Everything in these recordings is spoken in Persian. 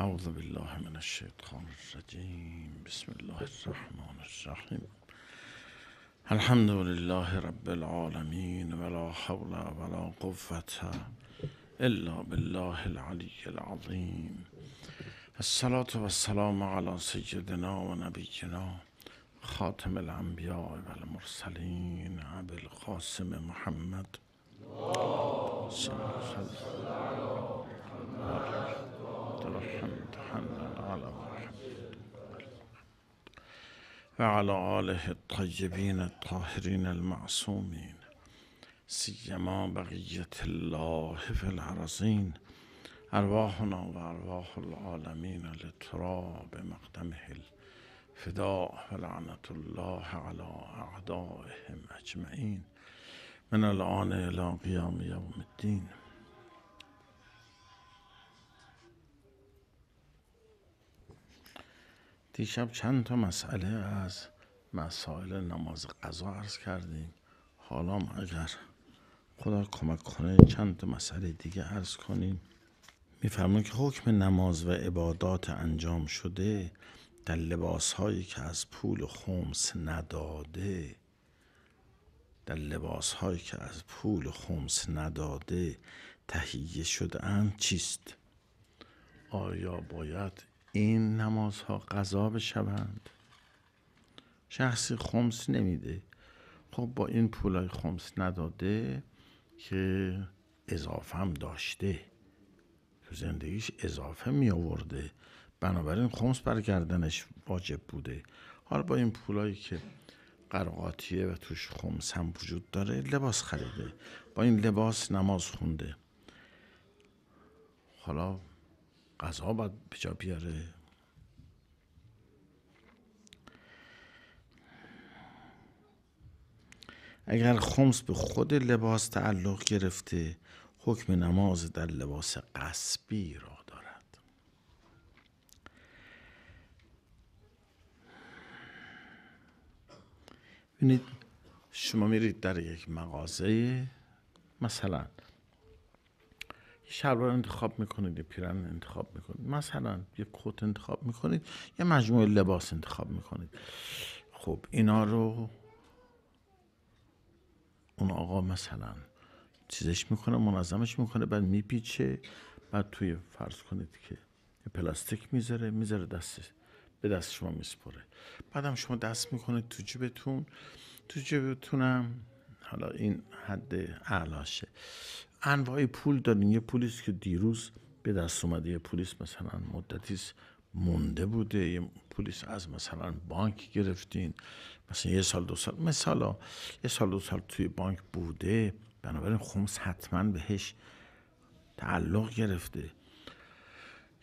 اعوذ بالله من الشیطان الرجیم بسم الله الرحمن الرحیم الحمد لله رب العالمین ولا حول ولا قوة الا بالله العلي العظیم الصلاة والسلام على سيدنا و نبینا خاتم الانبیاء والمرسلین عبیل القاسم محمد الله علیه و الحمد على وعلى آله الطيبين الطاهرين المعصومين سيما بقية الله في العرزين أرواحنا وأرواح العالمين لتراب مقدمه الفداء ولعنة الله على أعدائهم أجمعين من الآن إلى قيام يوم الدين دیشب چند تا مسئله از مسائل نماز قضا عرض کردیم حالا اگر خدا کمک کنه چند تا مسئله دیگه عرض کنیم میفرمون که حکم نماز و عبادات انجام شده در لباس هایی که از پول خمس نداده در لباس هایی که از پول خمس نداده تهیه شده چیست؟ آیا باید این نمازها قضا بشوند شخصی خمس نمیده خب با این پولای خمس نداده که اضافه هم داشته تو زندگیش اضافه می آورده بنابراین خمس برگردنش واجب بوده حالا با این پولایی که قرقاتیه و توش خمس هم وجود داره لباس خریده با این لباس نماز خونده حالا غذا باید به جا بیاره اگر خمس به خود لباس تعلق گرفته حکم نماز در لباس قصبی را دارد ببینید شما میرید در یک مغازه مثلا شلوار انتخاب میکنید یه پیرن انتخاب میکنید مثلا یه کت انتخاب میکنید یه مجموعه لباس انتخاب میکنید خب اینا رو اون آقا مثلا چیزش میکنه منظمش میکنه بعد میپیچه بعد توی فرض کنید که پلاستیک میذاره میذاره دست به دست شما میسپره بعدم شما دست میکنه تو جیبتون تو جیبتونم حالا این حد اعلاشه انواع پول دارین یه پولیس که دیروز به دست اومده یه پولیس مثلا مدتیس مونده بوده یه پولیس از مثلا بانک گرفتین مثلا یه سال دو سال مثلا یه سال دو سال توی بانک بوده بنابراین خمس حتما بهش تعلق گرفته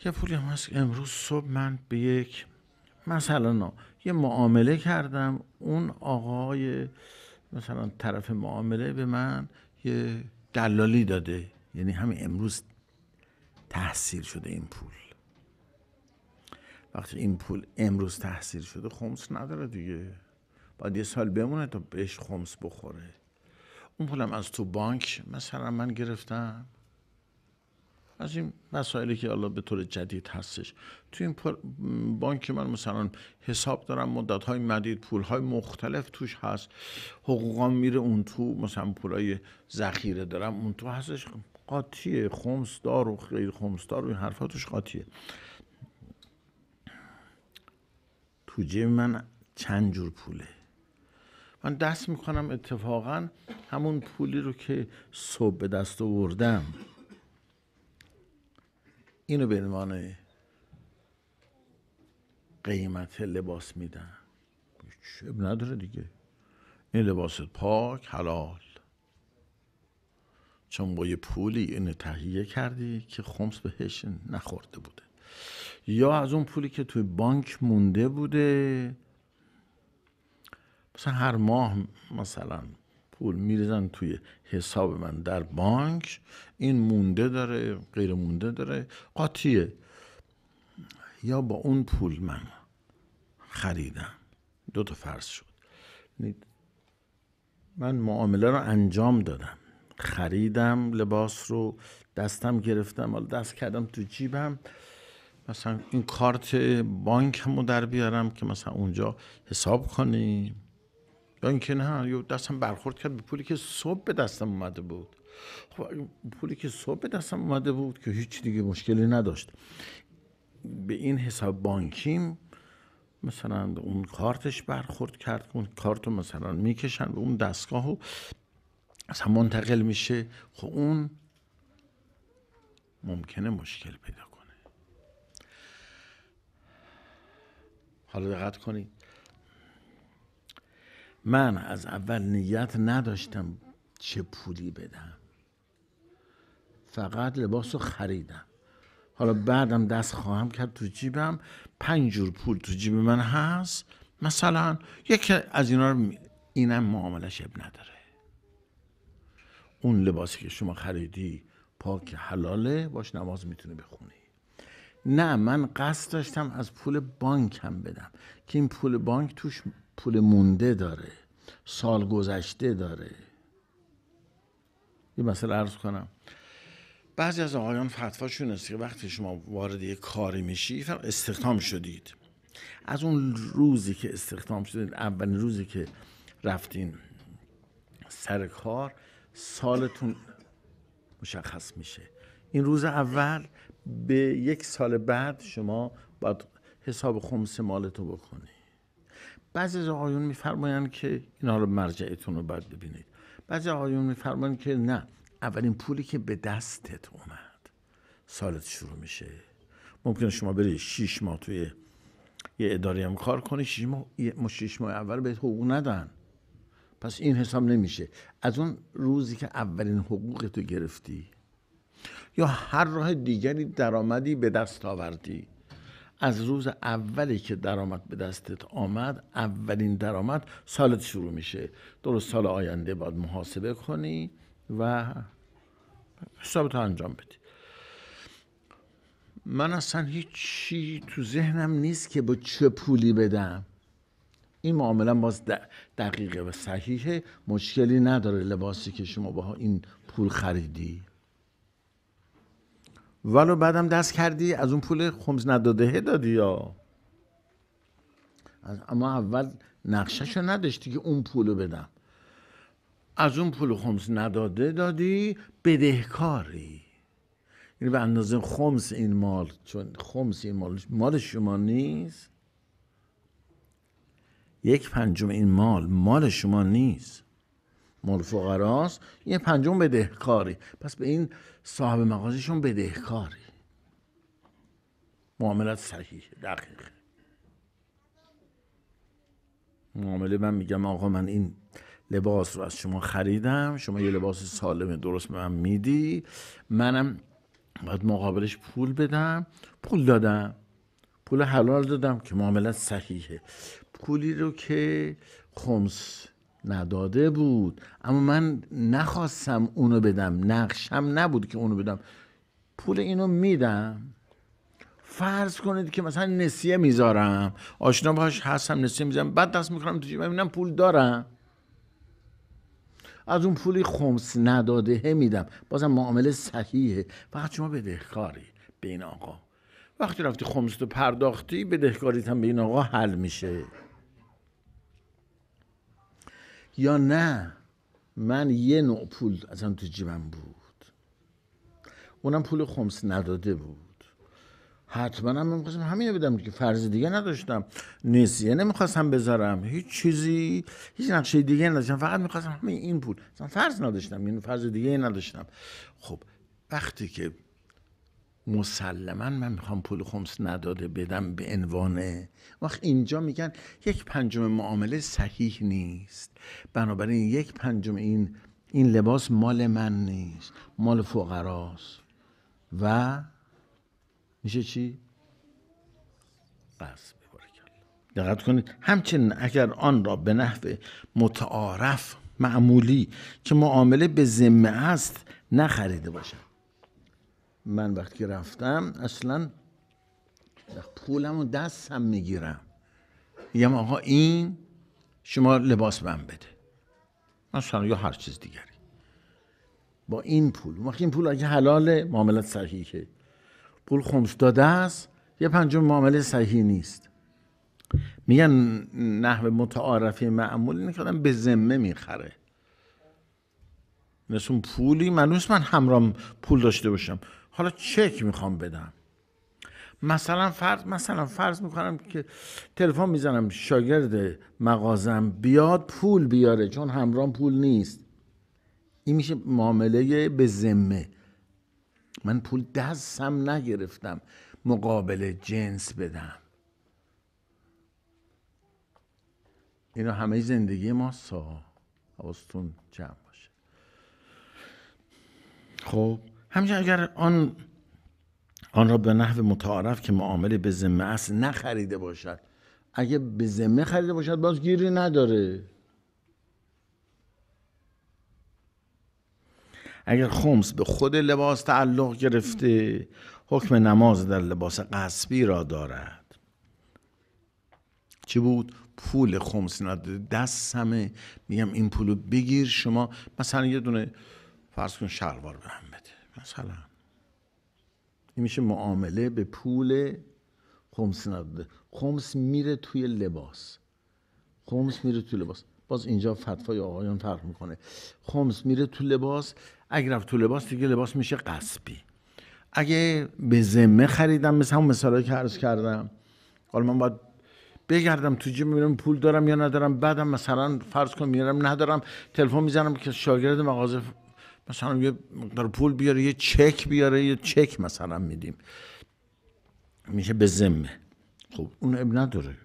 یه پولی هم هست امروز صبح من به یک مثلا یه معامله کردم اون آقای مثلا طرف معامله به من یه دلالی داده یعنی همین امروز تحصیل شده این پول وقتی این پول امروز تحصیل شده خمس نداره دیگه باید یه سال بمونه تا بهش خمس بخوره اون پولم از تو بانک مثلا من گرفتم از این مسائلی که حالا به طور جدید هستش توی این بانک من مثلا حساب دارم مدت های مدید پول های مختلف توش هست حقوقا میره اون تو مثلا های ذخیره دارم اون تو هستش قاطیه خمسدار و غیر خمسدار و این حرفا توش قاطیه تو جیب من چند جور پوله من دست میکنم اتفاقا همون پولی رو که صبح به دست آوردم اینو به عنوان قیمت لباس میدن شب نداره دیگه این لباس پاک حلال چون با یه پولی اینو تهیه کردی که خمس بهش نخورده بوده یا از اون پولی که توی بانک مونده بوده مثلا هر ماه مثلا پول میریزن توی حساب من در بانک این مونده داره غیر مونده داره قاطیه یا با اون پول من خریدم دو تا فرض شد یعنی من معامله رو انجام دادم خریدم لباس رو دستم گرفتم حالا دست کردم تو جیبم مثلا این کارت بانکم رو در بیارم که مثلا اونجا حساب کنیم یا اینکه نه یا دستم برخورد کرد به پولی که صبح به دستم اومده بود خب پولی که صبح به دستم اومده بود که هیچ دیگه مشکلی نداشت به این حساب بانکیم مثلا اون کارتش برخورد کرد اون کارت رو مثلا میکشن به اون دستگاه و هم منتقل میشه خب اون ممکنه مشکل پیدا کنه حالا دقت کنید من از اول نیت نداشتم چه پولی بدم فقط لباس رو خریدم حالا بعدم دست خواهم کرد تو جیبم پنج جور پول تو جیب من هست مثلا یکی از اینا رو اینم معامله شب نداره اون لباسی که شما خریدی پاک حلاله باش نماز میتونه بخونی نه من قصد داشتم از پول بانکم بدم که این پول بانک توش پول مونده داره سال گذشته داره یه مسئله عرض کنم بعضی از آقایان فتواشون است که وقتی شما وارد یه کاری میشی استخدام شدید از اون روزی که استخدام شدید اولین روزی که رفتین سر کار سالتون مشخص میشه این روز اول به یک سال بعد شما باید حساب خمس مالتو بکنی بعضی از آقایون میفرمایند که اینا رو مرجعتون رو باید ببینید بعضی آقایون میفرمایند که نه اولین پولی که به دستت اومد سالت شروع میشه ممکن شما بری شیش ماه توی یه اداره هم کار کنی ماه شیش ماه اول به حقوق ندن پس این حساب نمیشه از اون روزی که اولین حقوق تو گرفتی یا هر راه دیگری درآمدی به دست آوردی از روز اولی که درآمد به دستت آمد اولین درآمد سالت شروع میشه درست سال آینده باید محاسبه کنی و حسابت انجام بدی من اصلا هیچی تو ذهنم نیست که با چه پولی بدم این معاملا باز دقیقه و صحیحه مشکلی نداره لباسی که شما با این پول خریدی ولو بعدم دست کردی از اون پول خمز نداده دادی یا اما اول شو نداشتی که اون پولو بدم از اون پول خمس نداده دادی بدهکاری یعنی به اندازه خمس این مال چون خمس این مال مال شما نیست یک پنجم این مال مال شما نیست مال فقراست یه پنجم بدهکاری پس به این صاحب مغازشون بدهکاری معاملت صحیح دقیق معامله من میگم آقا من این لباس رو از شما خریدم شما یه لباس سالم درست به من میدی منم باید مقابلش پول بدم پول دادم پول حلال دادم که معاملت صحیحه پولی رو که خمس نداده بود اما من نخواستم اونو بدم نقشم نبود که اونو بدم پول اینو میدم فرض کنید که مثلا نسیه میذارم آشنا باش هستم نسیه میذارم بعد دست میکنم تو ببینم پول دارم از اون پولی خمس نداده میدم بازم معامله صحیحه فقط شما بدهکاری به این آقا وقتی رفتی خمس تو پرداختی بدهکاریت هم به این آقا حل میشه یا نه من یه نوع پول ازم تو جیبم بود اونم پول خمس نداده بود حتما هم میخواستم همینو بدم که فرض دیگه نداشتم نسیه نمیخواستم بذارم هیچ چیزی هیچ نقشه دیگه نداشتم فقط میخواستم همین این پول فرض نداشتم یعنی فرض دیگه نداشتم خب وقتی که مسلما من میخوام پول خمس نداده بدم به عنوان وقت اینجا میگن یک پنجم معامله صحیح نیست بنابراین یک پنجم این این لباس مال من نیست مال فقراست و میشه چی؟ قصد دقت کنید همچنین اگر آن را به نحو متعارف معمولی که معامله به ذمه است نخریده باشد من وقتی رفتم اصلا پولم رو دستم میگیرم میگم آقا این شما لباس من بده مثلا یا هر چیز دیگری با این پول وقتی این پول اگه حلاله معاملت صحیحه پول خمس داده است یه پنجم معامله صحیح نیست میگن نحو متعارفی معمول اینه که به ذمه میخره مثل اون پولی منوس من همرام پول داشته باشم حالا چک میخوام بدم مثلا فرض مثلا فرض میکنم که تلفن میزنم شاگرد مغازم بیاد پول بیاره چون همراهم پول نیست این میشه معامله به ذمه من پول دستم نگرفتم مقابل جنس بدم اینا همه زندگی ما سا حواستون جمع باشه خب همچنین اگر آن آن را به نحو متعارف که معامله به ذمه است نخریده باشد اگه به ذمه خریده باشد باز گیری نداره اگر خمس به خود لباس تعلق گرفته حکم نماز در لباس قصبی را دارد چی بود؟ پول خمس نداده دست همه میگم این پولو بگیر شما مثلا یه دونه فرض کن شلوار مثلا این میشه معامله به پول خمس نداده خمس میره توی لباس خمس میره توی لباس باز اینجا فتوای آقایان فرق میکنه خمس میره تو لباس اگر رفت تو لباس دیگه لباس میشه قصبی اگه به ذمه خریدم مثل همون مثالهایی که عرض کردم حالا من باید بگردم تو جیب ببینم پول دارم یا ندارم بعدم مثلا فرض کن میرم ندارم تلفن میزنم که شاگرد مغازه مثلا یه مقدار پول بیاره یه چک بیاره یه چک مثلا میدیم میشه به ذمه خب اون اب نداره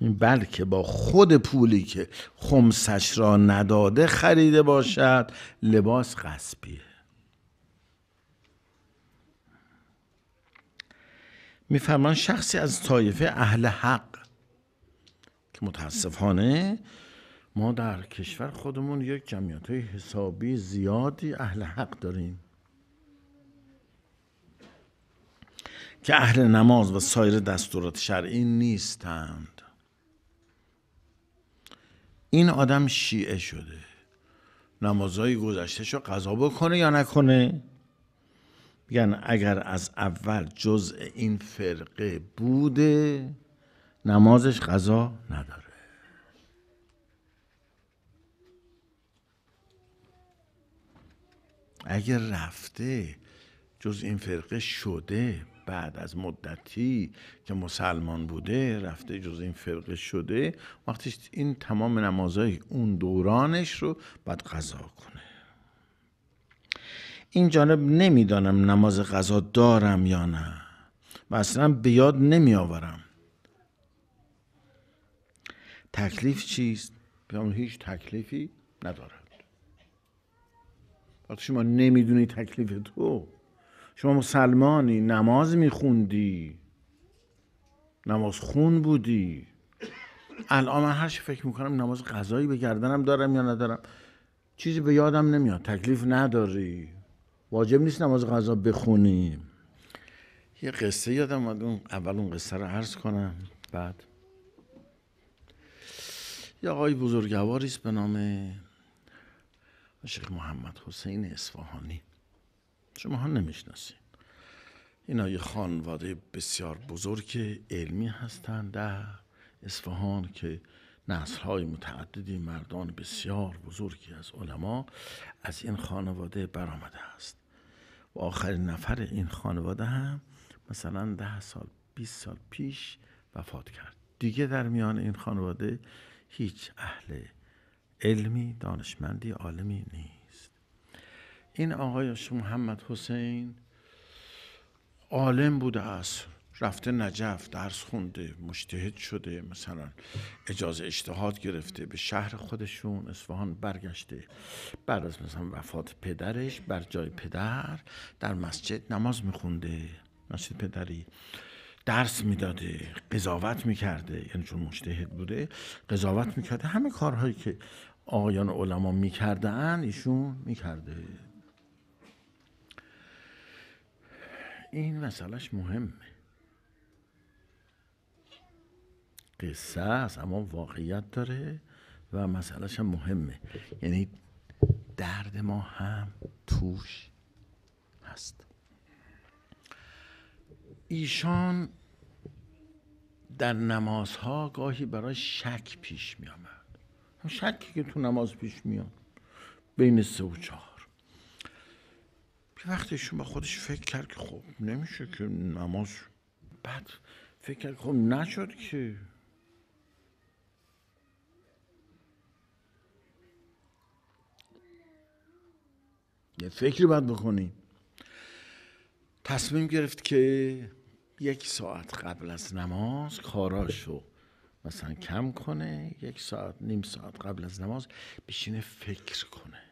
بلکه با خود پولی که خمسش را نداده خریده باشد لباس غصبیه میفرمان شخصی از طایفه اهل حق که متاسفانه ما در کشور خودمون یک جمعیت های حسابی زیادی اهل حق داریم که اهل نماز و سایر دستورات شرعی نیستند این آدم شیعه شده نمازهای گذشته شو قضا بکنه یا نکنه میگن اگر از اول جزء این فرقه بوده نمازش قضا نداره اگر رفته جز این فرقه شده بعد از مدتی که مسلمان بوده رفته جز این فرقه شده وقتی این تمام نمازهای اون دورانش رو باید قضا کنه این جانب نمیدانم نماز قضا دارم یا نه و اصلا به یاد نمی آورم تکلیف چیست؟ پیامون هیچ تکلیفی ندارم شما نمیدونی تکلیف تو شما مسلمانی نماز میخوندی نماز خون بودی الان من هر فکر میکنم نماز غذایی به گردنم دارم یا ندارم چیزی به یادم نمیاد تکلیف نداری واجب نیست نماز غذا بخونی یه قصه یادم اومد اول اون قصه رو عرض کنم بعد یه آقای بزرگواریست است به نام شیخ محمد حسین اصفهانی شما ها نمیشناسید اینا یه خانواده بسیار بزرگ علمی هستند در اصفهان که های متعددی مردان بسیار بزرگی از علما از این خانواده برآمده است و آخرین نفر این خانواده هم مثلا ده سال 20 سال پیش وفات کرد دیگه در میان این خانواده هیچ اهل علمی دانشمندی عالمی نیست این آقای محمد حسین عالم بوده است رفته نجف درس خونده مشتهد شده مثلا اجازه اجتهاد گرفته به شهر خودشون اصفهان برگشته بعد از مثلا وفات پدرش بر جای پدر در مسجد نماز میخونده مسجد پدری درس میداده قضاوت میکرده یعنی چون مشتهد بوده قضاوت میکرده همه کارهایی که آقایان علما میکردن ایشون میکرده این مسئلهش مهمه قصه است اما واقعیت داره و مسئلهش هم مهمه یعنی درد ما هم توش هست ایشان در نمازها گاهی برای شک پیش می شکی که تو نماز پیش میاد بین سه و چهار یه وقتشون با خودش فکر کرد که خب نمیشه که نماز بعد فکر کرد خب نشد که یه فکری باید بکنیم تصمیم گرفت که یک ساعت قبل از نماز کاراشو مثلا کم کنه یک ساعت نیم ساعت قبل از نماز بشینه فکر کنه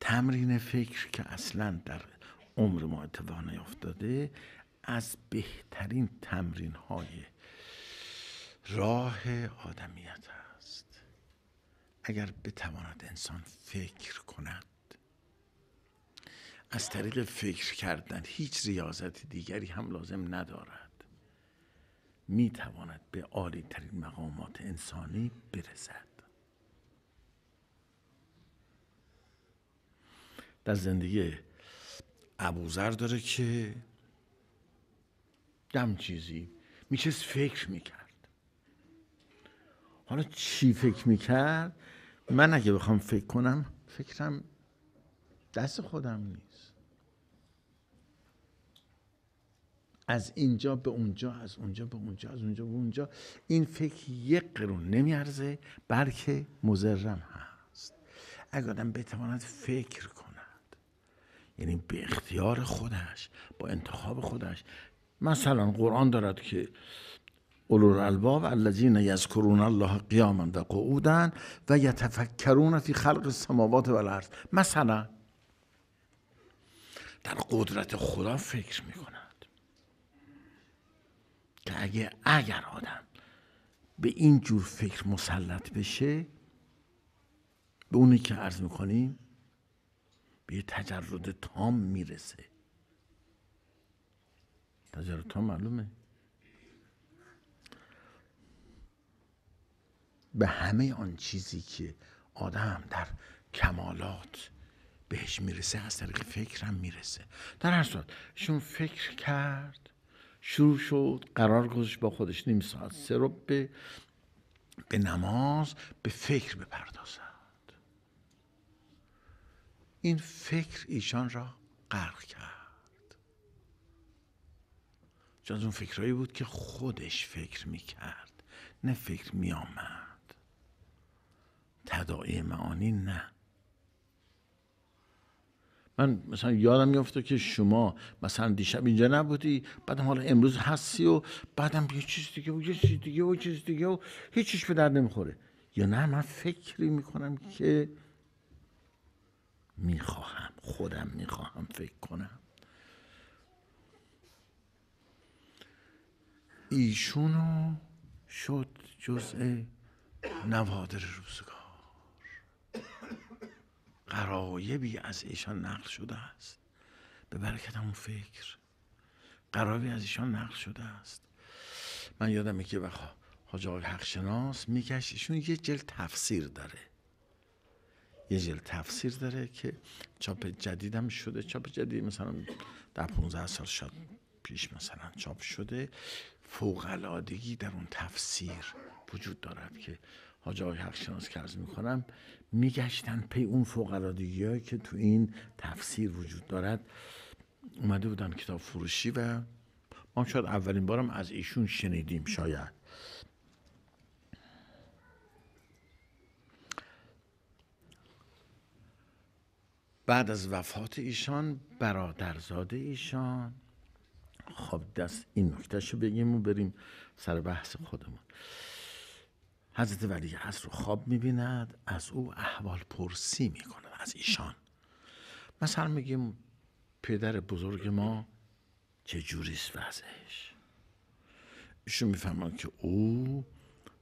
تمرین فکر که اصلا در عمر ما اتفاق افتاده از بهترین تمرین های راه آدمیت است اگر بتواند انسان فکر کند از طریق فکر کردن هیچ ریاضت دیگری هم لازم ندارد می تواند به عالی ترین مقامات انسانی برسد در زندگی ابوذر داره که دم چیزی میشست فکر میکرد حالا چی فکر میکرد من اگه بخوام فکر کنم فکرم دست خودم نیست از اینجا به اونجا از اونجا به اونجا از اونجا به اونجا این فکر یک قرون نمیارزه بلکه مزرم هست اگر آدم بتواند فکر کند یعنی به اختیار خودش با انتخاب خودش مثلا قرآن دارد که اولو الالباب الذین یذکرون الله قیاما و قعودا و یتفکرون فی خلق السماوات والارض». مثلا در قدرت خدا فکر می کند که اگه اگر آدم به این جور فکر مسلط بشه به اونی که عرض میکنیم به یه تجرد تام میرسه تجرد تام معلومه به همه آن چیزی که آدم در کمالات بهش میرسه از طریق فکرم میرسه در هر صورت شون فکر کرد شروع شد قرار گذاشت با خودش نیم ساعت سه رو به به نماز به فکر بپردازد این فکر ایشان را غرق کرد چون از اون فکرهایی بود که خودش فکر میکرد نه فکر میآمد تداعی معانی نه من مثلا یادم میافته که شما مثلا دیشب اینجا نبودی بعدم حالا امروز هستی و بعدم یه چیز دیگه و یه چیز دیگه و چیز دیگه و هیچیش به درد نمیخوره یا نه من فکری میکنم که میخواهم خودم میخواهم فکر کنم ایشونو شد جزء نوادر روزگار قرایبی از ایشان نقل شده است به برکت همون فکر قرایبی از ایشان نقل شده است من یادم که بخواه حاج آقای شناس میگشت ایشون یه جلد تفسیر داره یه جلد تفسیر داره که چاپ جدیدم شده چاپ جدید مثلا در 15 سال شد پیش مثلا چاپ شده فوقلادگی در اون تفسیر وجود دارد که حاج آقای شناس که ارز میکنم میگشتن پی اون فقرادگی هایی که تو این تفسیر وجود دارد اومده بودن کتاب فروشی و ما شاید اولین بارم از ایشون شنیدیم شاید بعد از وفات ایشان برادرزاده ایشان خب دست این نکتهشو بگیم و بریم سر بحث خودمون حضرت ولی از رو خواب میبیند از او احوال پرسی میکند از ایشان مثلا میگیم پدر بزرگ ما چه جوریست وضعش ایشون میفهمند که او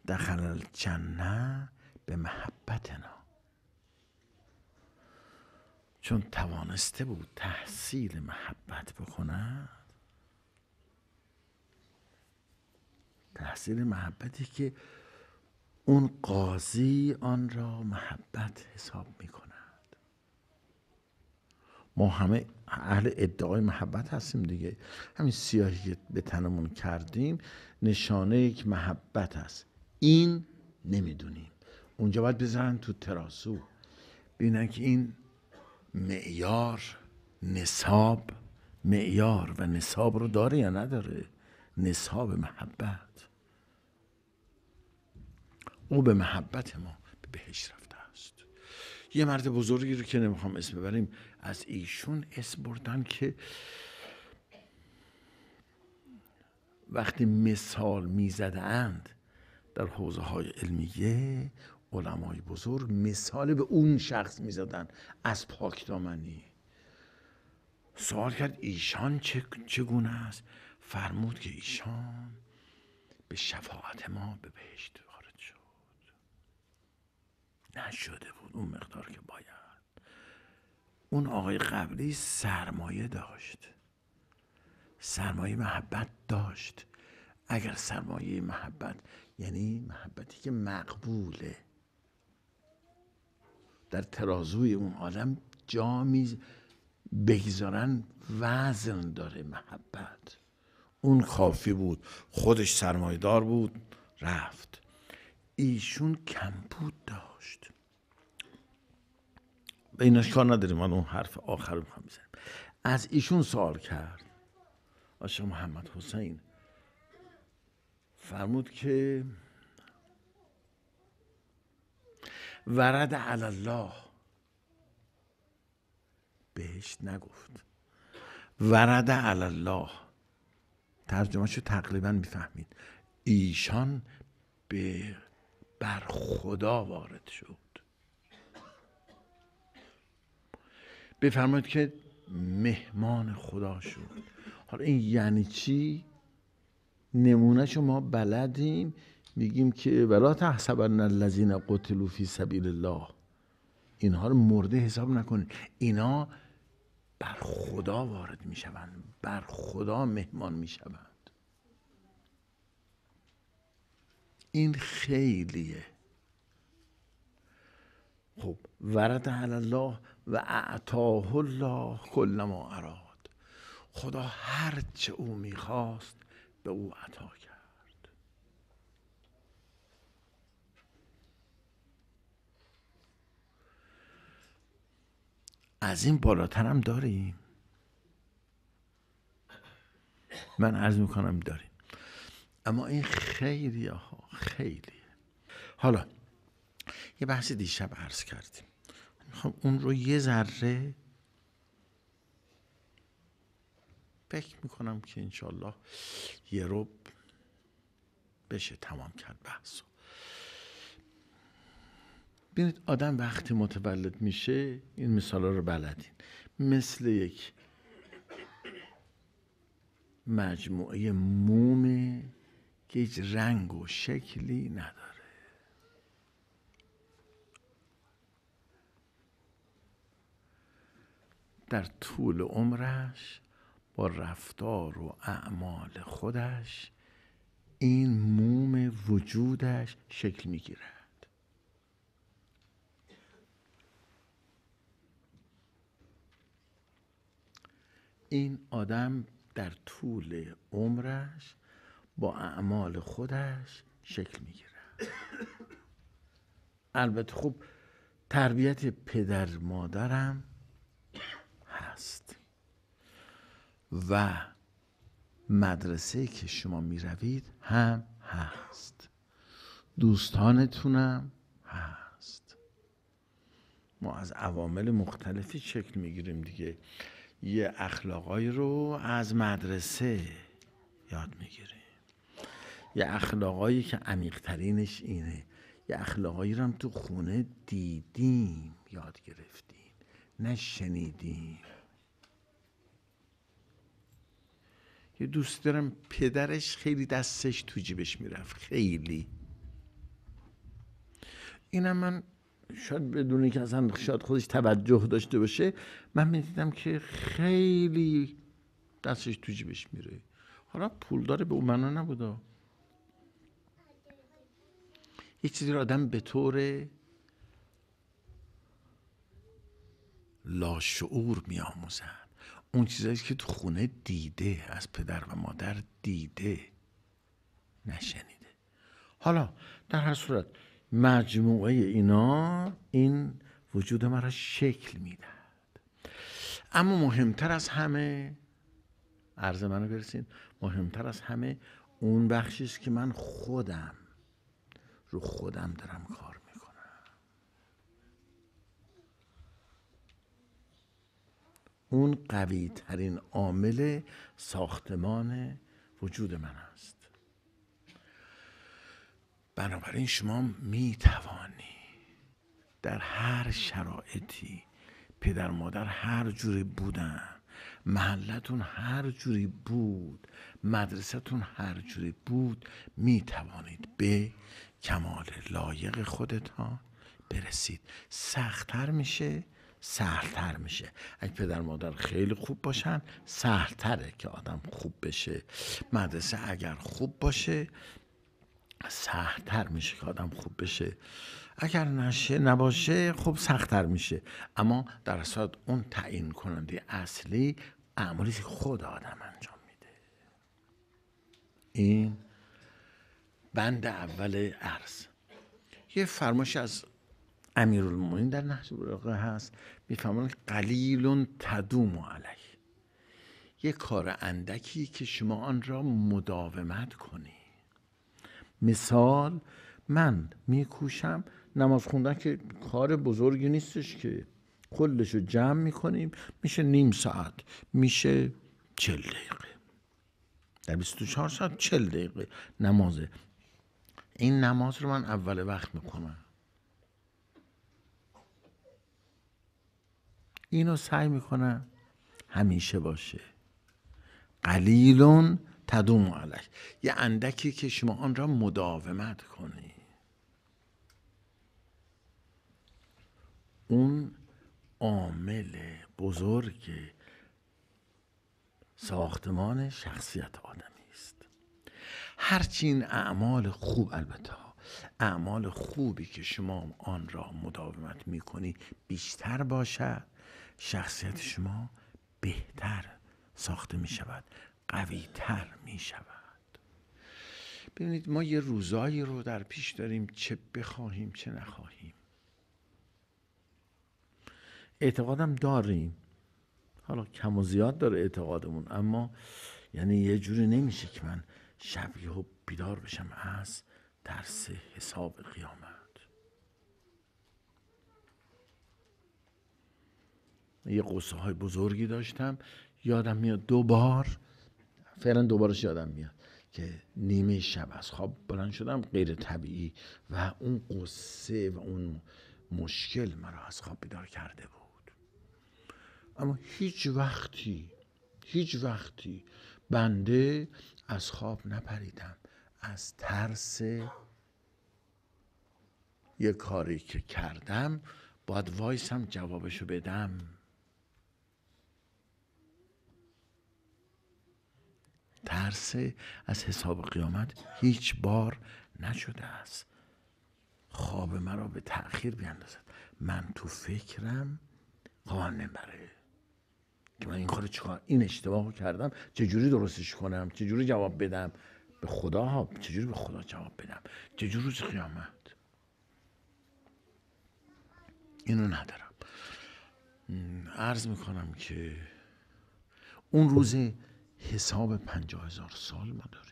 دخل الجنه به محبتنا چون توانسته بود تحصیل محبت بکند تحصیل محبتی که اون قاضی آن را محبت حساب می کند ما همه اهل ادعای محبت هستیم دیگه همین سیاهی که به تنمون کردیم نشانه یک محبت هست این نمیدونیم اونجا باید بزنن تو تراسو ببینن که این معیار نصاب معیار و نصاب رو داره یا نداره نصاب محبت او به محبت ما به بهش رفته است یه مرد بزرگی رو که نمیخوام اسم ببریم از ایشون اسم بردن که وقتی مثال میزدند در حوزه های علمیه علمای بزرگ مثال به اون شخص میزدن از پاکدامنی سوال کرد ایشان چگونه است فرمود که ایشان به شفاعت ما به بهشت نشده بود اون مقدار که باید اون آقای قبلی سرمایه داشت سرمایه محبت داشت اگر سرمایه محبت یعنی محبتی که مقبوله در ترازوی اون آدم جامی بگذارن وزن داره محبت اون کافی بود خودش سرمایه دار بود رفت ایشون کمبود داشت داشت به این نداریم من اون حرف آخر رو میخوام از ایشون سوال کرد آشق محمد حسین فرمود که ورد الله بهش نگفت ورد الله ترجمه شو تقریبا میفهمید ایشان به بر خدا وارد شد بفرمایید که مهمان خدا شد حالا این یعنی چی نمونه شما بلدیم میگیم که ولا تحسبن الذین قتلوا فی سبیل الله اینها رو مرده حساب نکنید اینا بر خدا وارد میشوند بر خدا مهمان میشوند این خیلیه خب ورد الله و اعطاه الله کل ما اراد خدا هرچه او میخواست به او عطا کرد از این بالاتر داریم من عرض میکنم داریم اما این خیلی ها خیلی حالا یه بحث دیشب عرض کردیم میخوام خب، اون رو یه ذره فکر میکنم که انشالله یه روب بشه تمام کرد بحثو ببینید آدم وقتی متولد میشه این مثال رو بلدین مثل یک مجموعه موم که هیچ رنگ و شکلی نداره در طول عمرش با رفتار و اعمال خودش این موم وجودش شکل میگیرد این آدم در طول عمرش با اعمال خودش شکل میگیره البته خب تربیت پدر مادرم هست و مدرسه که شما می روید هم هست دوستانتونم هست ما از عوامل مختلفی شکل میگیریم دیگه یه اخلاقای رو از مدرسه یاد میگیریم یه اخلاقایی که عمیقترینش اینه یه اخلاقایی رو هم تو خونه دیدیم یاد گرفتیم نشنیدیم. یه دوست دارم پدرش خیلی دستش تو جیبش میرفت خیلی اینم من شاید بدون که اصلا شاید خودش توجه داشته باشه من میدیدم که خیلی دستش تو جیبش میره حالا پول داره به اون منا نبودا یک چیزی رو آدم به طور لاشعور میآموزن اون چیزایی که تو خونه دیده از پدر و مادر دیده نشنیده حالا در هر صورت مجموعه اینا این وجود مرا شکل میدهد اما مهمتر از همه عرض منو برسید مهمتر از همه اون بخشی که من خودم رو خودم دارم کار میکنم اون قوی ترین عامل ساختمان وجود من است بنابراین شما می توانی در هر شرایطی پدر مادر هر جوری بودن محلتون هر جوری بود مدرسهتون هر جوری بود می توانید به کمال لایق خودت ها برسید سختتر میشه سهلتر میشه اگه پدر مادر خیلی خوب باشن سهلتره که آدم خوب بشه مدرسه اگر خوب باشه سختتر میشه که آدم خوب بشه اگر نشه نباشه خب سختتر میشه اما در صورت اون تعیین کننده اصلی اعمالی که خود آدم انجام میده این بند اول عرض یه فرماش از امیرالمومنین در نهج براقه هست که قلیل تدوم علیه یه کار اندکی که شما آن را مداومت کنی مثال من میکوشم نماز خوندن که کار بزرگی نیستش که کلش رو جمع میکنیم میشه نیم ساعت میشه چل دقیقه در 24 ساعت چل دقیقه نمازه این نماز رو من اول وقت میکنم اینو سعی میکنم همیشه باشه قلیلون تدوم علک یه اندکی که شما آن را مداومت کنی اون عامل بزرگ ساختمان شخصیت آدم هرچین اعمال خوب البته اعمال خوبی که شما آن را مداومت می بیشتر باشد شخصیت شما بهتر ساخته می شود قوی می شود ببینید ما یه روزایی رو در پیش داریم چه بخواهیم چه نخواهیم اعتقادم داریم حالا کم و زیاد داره اعتقادمون اما یعنی یه جوری نمیشه که من شب و بیدار بشم از درس حساب قیامت یه قصه های بزرگی داشتم یادم میاد دوبار، فعلا دوبارش یادم میاد که نیمه شب از خواب بلند شدم غیر طبیعی و اون قصه و اون مشکل مرا از خواب بیدار کرده بود اما هیچ وقتی هیچ وقتی بنده از خواب نپریدم از ترس یه کاری که کردم باید وایسم جوابشو بدم ترس از حساب قیامت هیچ بار نشده است خواب مرا به تأخیر بیندازد من تو فکرم قانه برای که من این کارو چیکار این اشتباهو کردم چجوری درستش کنم چجوری جواب بدم به خدا ها چجوری به خدا جواب بدم چجوری روز قیامت اینو ندارم عرض میکنم که اون روز حساب پنجاه هزار سال ما داریم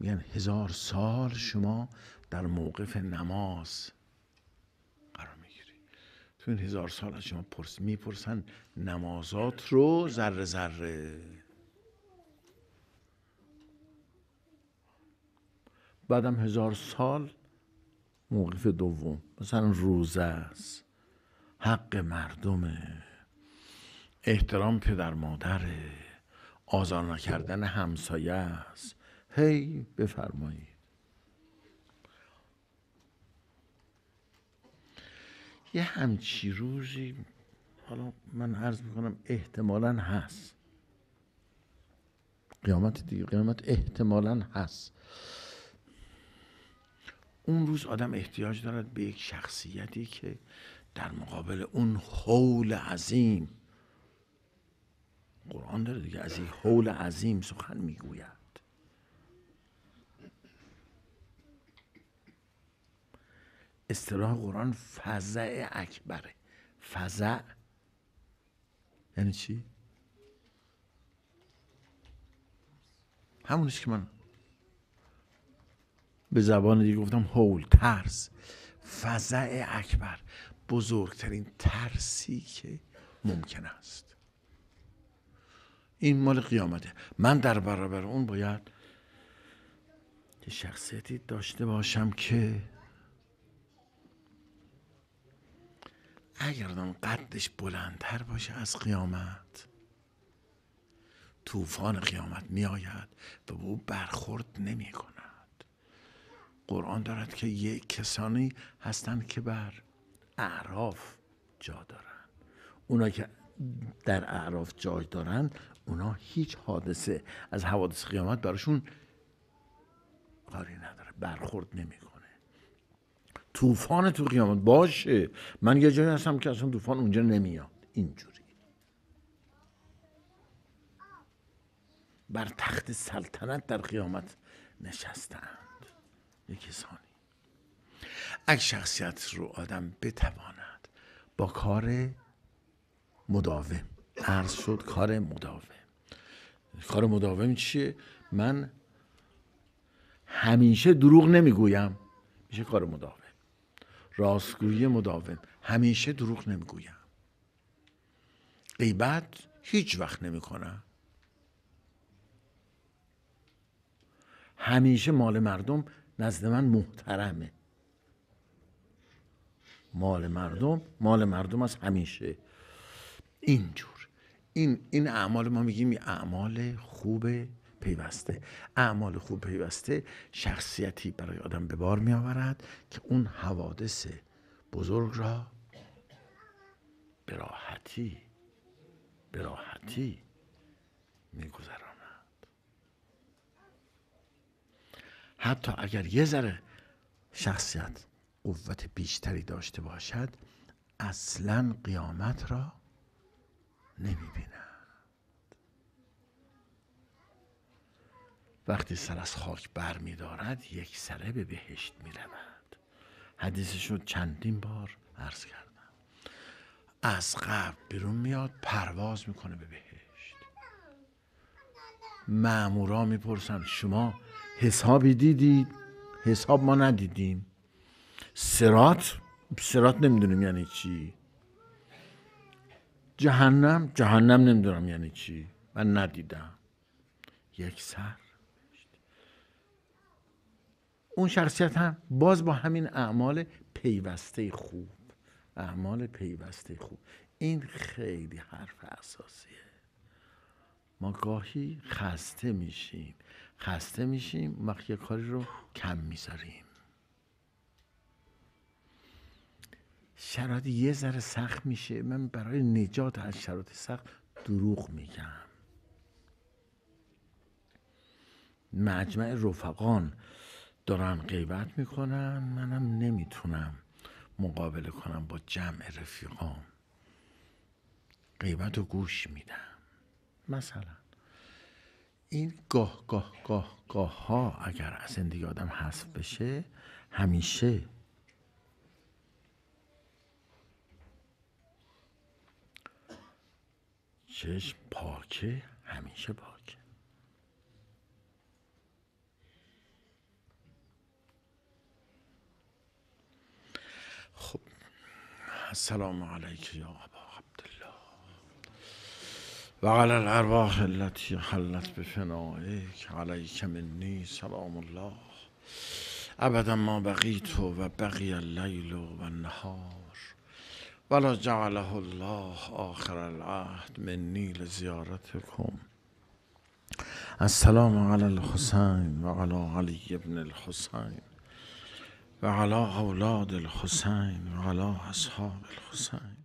میگن هزار سال شما در موقف نماز تو این هزار سال از شما پرس میپرسن نمازات رو ذره ذره بعدم هزار سال موقف دوم مثلا روزه است حق مردمه احترام پدر مادره آزار نکردن همسایه است هی hey, بفرمایید یه همچی روزی حالا من عرض میکنم احتمالا هست قیامت دیگه قیامت احتمالا هست اون روز آدم احتیاج دارد به یک شخصیتی که در مقابل اون حول عظیم قرآن داره دیگه از این حول عظیم سخن میگوید اصطلاح قرآن فضع اکبره فضع یعنی چی؟ همونش که من به زبان دیگه گفتم هول ترس فضع اکبر بزرگترین ترسی که ممکن است این مال قیامته من در برابر اون باید یه شخصیتی داشته باشم که اگر اون قدش بلندتر باشه از قیامت طوفان قیامت میآید و به او برخورد نمی کند قرآن دارد که یک کسانی هستند که بر اعراف جا دارند اونا که در اعراف جای دارند اونا هیچ حادثه از حوادث قیامت براشون کاری نداره برخورد نمی طوفان تو قیامت باشه من یه جایی هستم که اصلا طوفان اونجا نمیاد اینجوری بر تخت سلطنت در قیامت نشستند یکی کسانی اگه شخصیت رو آدم بتواند با کار مداوم عرض شد کار مداوم کار مداوم چیه من همیشه دروغ نمیگویم میشه کار مداوم راستگویی مداوم همیشه دروغ نمیگویم قیبت هیچ وقت نمی کنم همیشه مال مردم نزد من محترمه مال مردم مال مردم از همیشه اینجور این این اعمال ما میگیم اعمال خوبه پیوسته اعمال خوب پیوسته شخصیتی برای آدم به بار می آورد که اون حوادث بزرگ را براحتی راحتی می گذراند. حتی اگر یه ذره شخصیت قوت بیشتری داشته باشد اصلا قیامت را نمی بیند. وقتی سر از خاک بر می دارد یک سره به بهشت می رود چندین بار عرض کردم از قبل بیرون میاد پرواز میکنه به بهشت می میپرسن شما حسابی دیدید حساب ما ندیدیم سرات سرات نمیدونیم یعنی چی جهنم جهنم نمیدونم یعنی چی من ندیدم یک سر اون شخصیت هم باز با همین اعمال پیوسته خوب اعمال پیوسته خوب این خیلی حرف اساسیه ما گاهی خسته میشیم خسته میشیم وقتی کاری رو کم میذاریم شرایط یه ذره سخت میشه من برای نجات از شرایط سخت دروغ میگم مجمع رفقان دارن قیبت میکنن منم نمیتونم مقابله کنم با جمع رفیقام غیبت رو گوش میدم مثلا این گاه گاه گاه گاه ها اگر از زندگی آدم حذف بشه همیشه چشم پاکه همیشه پاکه السلام علیک یا ابا عبدالله و علی الارواح التی حلت بفنائک علیک منی سلام الله ابدا ما بقیت و بقی اللیل و النهار ولا جعله الله آخر العهد منی لزیارتکم السلام علی الحسین و علی علی ابن الحسین و علا اولاد الحسین و علا اصحاب الحسین